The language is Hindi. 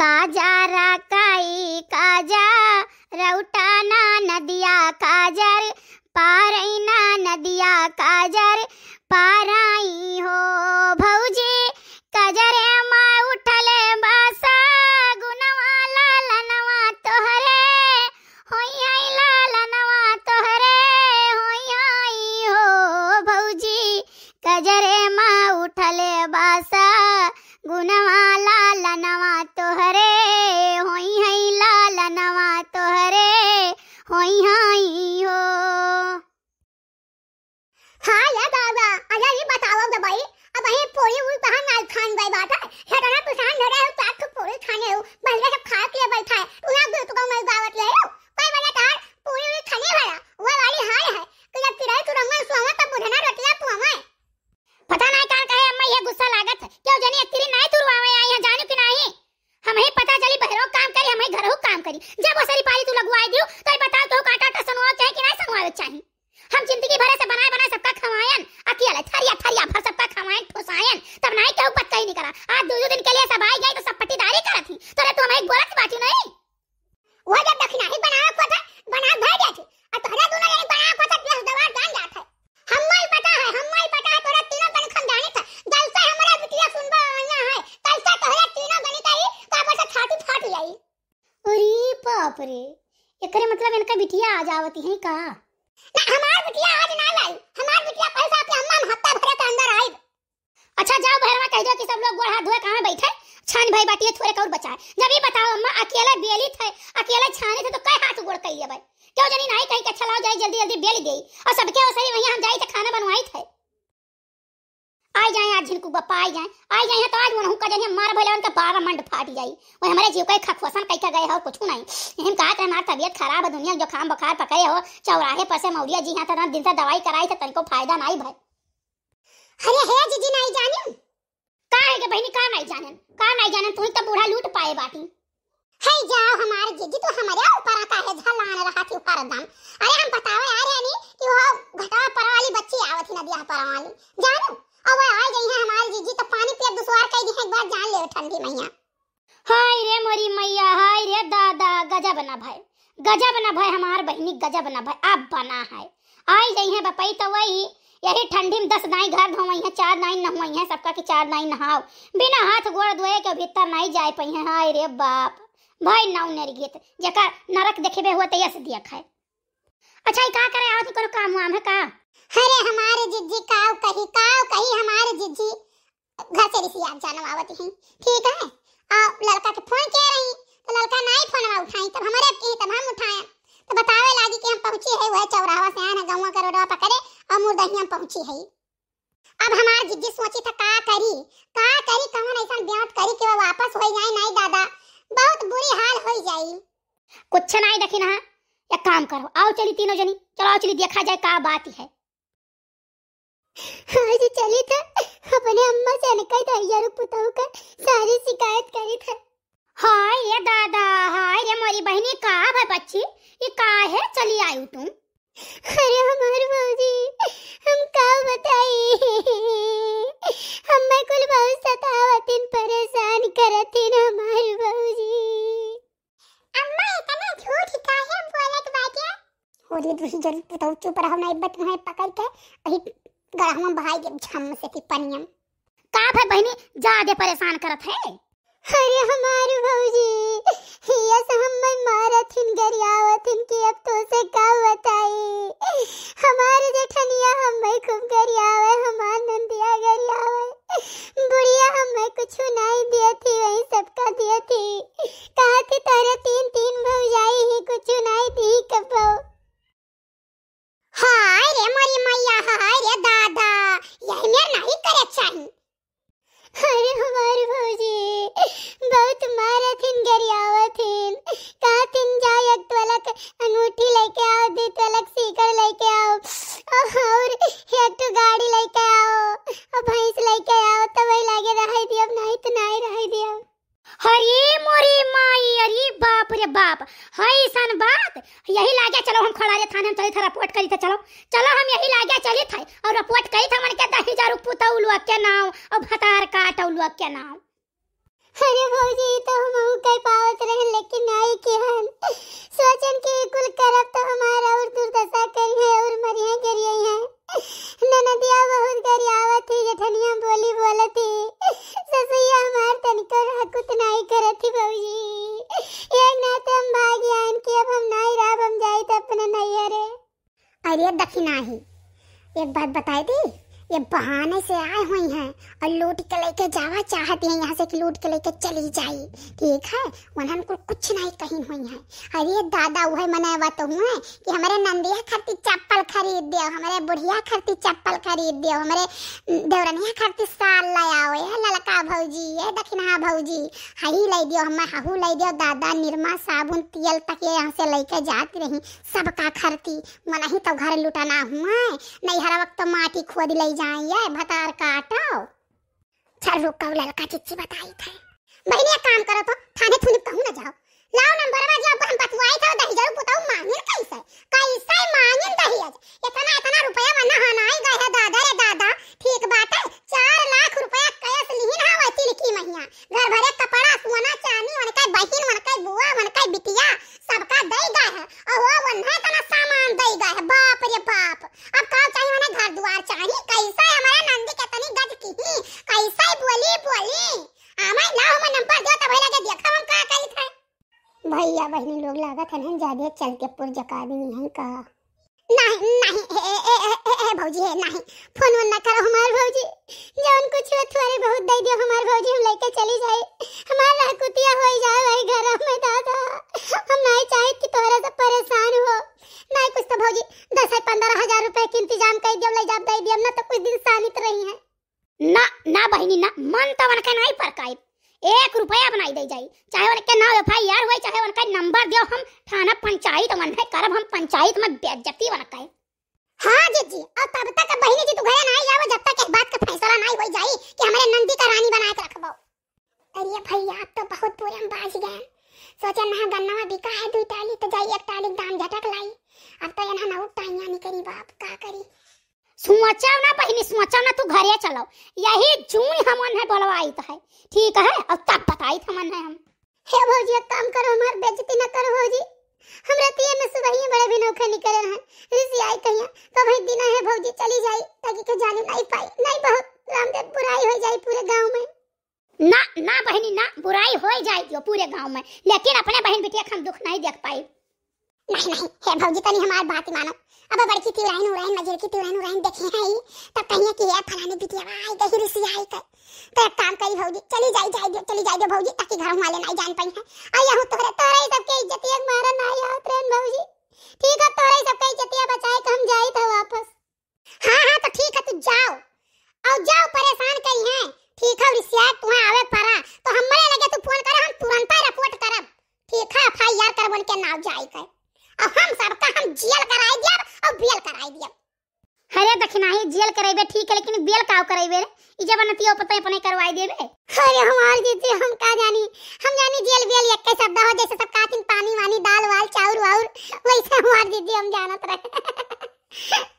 काजा काई काजा ना नदिया काजर पारैना नदिया काजर पाराई हो खान भाई बात है हेटना पिसान धरे हो तो आठ पोरे खाने हो बलवे सब खा के बैठा है तू ना बेटुका मैं बाबा होती है का ना हमार बिटिया आज ना लाई हमार बिटिया पैसा के अम्मा हफ्ता भरे के अंदर आई अच्छा जाओ भैरवा कह दो कि सब लोग गोड़ हाथ धोए कहां बैठे छान भाई बाटी थोड़े कौर बचाए जब ही बताओ अम्मा अकेला बेली थे अकेला छाने थे तो कई हाथ गोड़ कर लिए भाई क्यों जनी नहीं कहीं के चलाओ अच्छा जाए जल्दी जल्दी बेली दे और सबके वसरी वहीं हम जाए दिन को बप्पा आई जाए आई जाए तो आज मन हुका जन मार भले उनका बारा मंड फाट जाई ओ हमरे जीव का खखवसन कई का गए हो कुछ नहीं हम का था मार तबीयत खराब है दुनिया जो जुकाम बुखार पकड़े हो चौराहे पर से मौलिया जी हां तो दिन से दवाई कराई थे तो तनको फायदा नहीं भाई अरे हे जीजी नहीं जानी का है के बहनी का नहीं जानन का नहीं जानन तू ही तो बूढ़ा लूट पाए बाटी हे जाओ हमारे जीजी तू हमारे ऊपर का है झलान रहा थी ऊपर दम अरे हम बताओ यार यानी कि वो घटा पर वाली बच्ची आवत ही ना दिया पर वाली जानू कानगी मैया हाय रे मोरी मैया हाय रे दादा गजा बना भाई गजा बना भाई हमार बहनी गजा बना भाई अब बना है आई जई है बपई तो वही यही ठंडी में दस नाई घर धोवाई है चार नाई नहवाई है सबका के चार नाई नहाओ बिना हाथ गोड़ धोए के भीतर नाई जाए पई है हाय रे बाप भाई नाउ नेर गीत जका नरक देखेबे हुआ तैया देख है अच्छा ये का करे आओ तो करो काम वाम है का अरे हमारे जिज्जी काव कही काव कही हमारे जिज्जी घर से ऋषि आप जानो आवत हैं ठीक है आ लड़का के फोन के रही तो लड़का ना ही फोनवा उठाई तब हमारे के तब हम उठाए तो बतावे लागी कि हम पहुंची है वह चौराहा से आना गांव का रोडवा पकड़े और मुर्दही हम पहुंची है अब हमार जिज्जी सोची था का करी का करी कौन ऐसा ब्यात करी कि वापस हो जाए नहीं दादा बहुत बुरी हाल हो जाई कुछ नहीं देखिन हां एक काम करो आओ चली तीनों जनी चलो आओ चली देखा जाए का बात है हां जी चली था तो अपने अम्मा से अनका दैया रूप पुताऊ कर सारी शिकायत करी था हाय ये दादा हाय ये मेरी बहनी का है बच्ची ये का है चली आई हूं तुम अरे हमारे बाऊजी हम का बताई हम्मा कुल बहुत सतावतिन परेशान करतिन हमारे बाऊजी अम्मा इतना झूठ का है बोलत बाटिया ये दूसरी जरूर पुताऊ चुप रहो ना बात तुम्हें पकड़ के अभी गड़हवा भाई के झम से थी पनियम का भाई बहनी ज्यादा परेशान करत है अरे हमार भौजी हिया से हम मारत बताओ चलो हम यही लागे चली थे और रिपोर्ट कही था मन के दही जारू पुता उलुआ के नाव और भतार काट उलुआ के नाव अरे भौजी तो हम कई पावत रहे लेकिन आई के हन सोचन के कुल करब तो हमारा और दुर्दशा कई है और मरिया गिरी है ये बहाने से आए हुए हैं और लूट के लेके जावा चाहती हैं यहाँ से कि लूट के लेके चली जाए ठीक है उन्हन को कुछ नहीं कहीं हुई है अरे ये दादा वह मनावा तो हुए कि हमारे नंदिया खरती चप्पल खरीद दे हमारे बुढ़िया खरती चप्पल खरीद दे हमारे देवरनिया खरती साल लाओ ये ललका भौजी ये दखिना भौजी हही ले दियो हम हहू ले दियो दादा निरमा साबुन तेल तक ये यहाँ से लेके जाती रही सबका खरती मना ही तो घर लुटाना हुआ नहीं हर वक्त तो माटी खोद ले जाइए भतार काटो चल रुक लड़का चिच्ची बताई थे बहनी एक काम करो तो थाने थुनी कहूं ना जाओ लाओ नंबर बा जब हम बतवाई था दही जरूर पुताऊ मांगे कैसे कैसे मांगे दही आज इतना इतना रुपया में नहानाई गए है दादा रे दादा ठीक बात है 4 लाख रुपया कैश लीन हावती लिखी महिया घर भरे कपड़ा भैया बहनी लोग लागत है ज्यादा चल के पुर जका दी है का नहीं नहीं ए ए ए ए ए भौजी है नहीं फोन ऑन ना करो हमार भौजी जौन कुछ हो थोड़े बहुत दे दियो हमार भौजी हम लेके चली जाए हमार कुतिया होई नंबर दियो हम थाना पंचायत मन है करब हम पंचायत में बेइज्जती वन कहे हां जी जी और तब तक बहिनी जी तू घरे ना आवे जब तक एक बात का फैसला ना होई जाई कि हमरे नंदी का रानी बना के रखबो अरे भैया आप तो बहुत पूरम बाज गए सोचे ना गन्ना में बिका है दो ताली तो जाई एक ताली दाम झटक लाई अब तो यहां ना उठाइया नहीं करी बाप का करी सोचाओ ना बहनी सोचाओ ना तू घरे चलो यही जून हमन है बोलवाई तो है ठीक है अब तब बताई थमन है हम हे भौजी एक काम करो हमार बेइज्जती ना करो भौजी हमरा रतिए तो में सुबह ही बड़े भी नौखे निकले हैं ऋषि आई कहिया तो भाई दिन है भौजी चली जाई ताकि के जाने नहीं पाई नहीं बहुत रामदेव बुराई हो जाई पूरे गांव में ना ना बहनी ना बुराई हो जाएगी पूरे गांव में लेकिन अपने बहन बेटिया हम दुख नहीं देख पाई नहीं नहीं हे भौजी तनी हमार बात मानो अब बड़की तिलैन उड़ैन मजरकी तिलैन उड़ैन देखे आई तब कहिए कि है फलाने बिटिया आई कहीं रुसी आई कहीं तो एक काम करी भौजी चली जाई जाई दे चली जाई दे भौजी ताकि घर वाले नहीं जान पाई है आई हूं तोरे तोरे सबके इज्जतिया मारा नहीं आओ प्रेम भौजी ठीक है तोरे सबके इज्जत बचाए कम जा जेल करेबे ठीक है लेकिन बेल काव करेबे रे नतियो पता है अपने करवाई देबे अरे हमार जीते हम का जानी हम जानी जेल बेल एक के शब्द हो जैसे सब कातिन पानी वानी दाल वाल चाउर वाउर वैसे हमार जीते हम जानत रहे